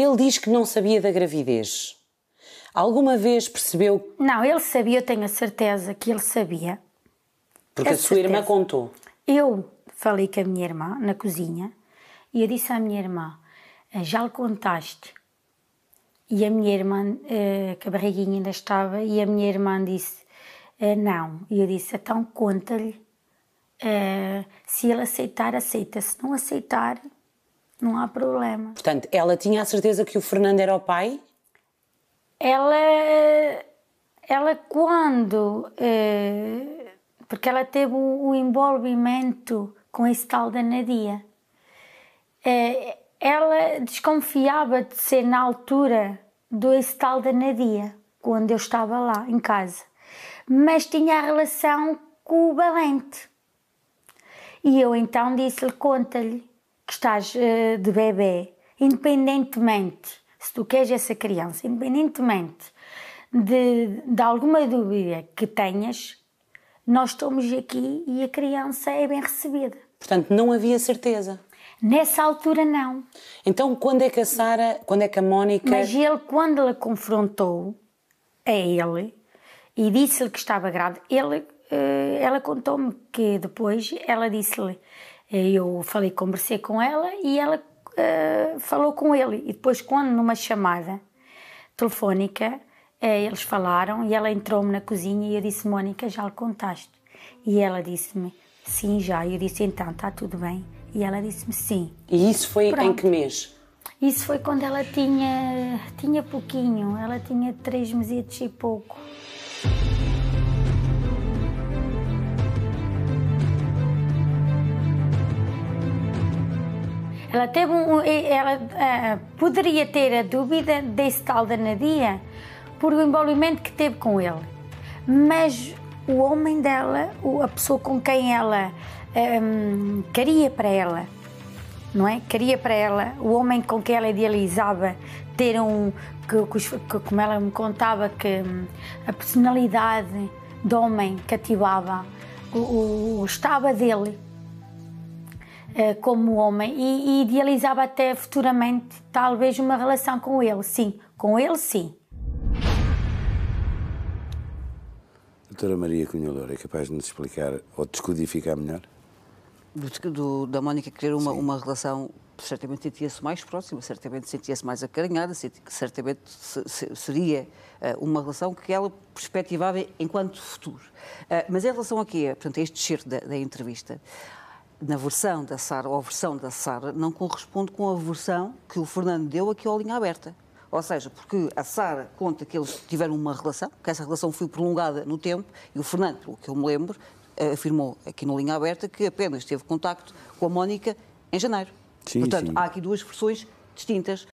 Ele diz que não sabia da gravidez. Alguma vez percebeu? Não, ele sabia, eu tenho a certeza que ele sabia. Porque a, a sua irmã contou. Eu falei com a minha irmã na cozinha e eu disse à minha irmã: ah, Já lhe contaste? E a minha irmã, eh, que a barriguinha ainda estava, e a minha irmã disse: ah, Não. E eu disse: Então conta-lhe. Eh, se ele aceitar, aceita. Se não aceitar, não há problema. Portanto, ela tinha a certeza que o Fernando era o pai? Ela, ela quando, eh, porque ela teve um, um envolvimento com esse tal da Nadia, eh, ela desconfiava de ser na altura do esse tal da Nadia, quando eu estava lá em casa, mas tinha a relação com o Valente. E eu então disse-lhe, conta-lhe estás uh, de bebê, independentemente se tu queres essa criança, independentemente de, de alguma dúvida que tenhas, nós estamos aqui e a criança é bem recebida. Portanto, não havia certeza. Nessa altura não. Então, quando é que a Sara, quando é que a Mónica. Mas ele, quando a confrontou a ele e disse-lhe que estava grávida, ele, eh, ela contou-me que depois ela disse-lhe eh, eu falei, conversei com ela e ela uh, falou com ele. E depois, quando numa chamada telefónica, uh, eles falaram e ela entrou-me na cozinha e eu disse, Mónica, já lhe contaste? E ela disse-me, sim, já. E eu disse, então, está tudo bem? E ela disse-me, sim. E isso foi Pronto. em que mês? Isso foi quando ela tinha, tinha pouquinho, ela tinha três meses e pouco. Ela teve um, ela uh, poderia ter a dúvida desse tal Danadia por o envolvimento que teve com ele, mas o homem dela, a pessoa com quem ela um, ehm, queria para ela, não é? Queria para ela o homem com quem ela idealizava ter um que, que como ela me contava que a personalidade do homem cativava o, o, o estava dele eh, como homem e, e idealizava até futuramente talvez uma relação com ele, sim, com ele sim. Doutora Maria Cunha é capaz de nos explicar ou descodificar melhor? Do, da Mónica querer uma, uma relação, certamente sentia-se mais próxima, certamente sentia-se mais acarinhada, certamente seria eh, uma relação que ela perspectivava enquanto futuro. Eh, mas em relação a quê? Portanto, a este cheiro da, da entrevista, na versão da Sara, ou a versão da Sara, não corresponde com a versão que o Fernando deu aqui ao Linha Aberta. Ou seja, porque a Sara conta que eles tiveram uma relação, que essa relação foi prolongada no tempo, e o Fernando, pelo que eu me lembro, eh, afirmou aqui no Linha Aberta que apenas teve contacto com a Mónica em janeiro. Sim, Portanto, sim. há aqui duas versões distintas.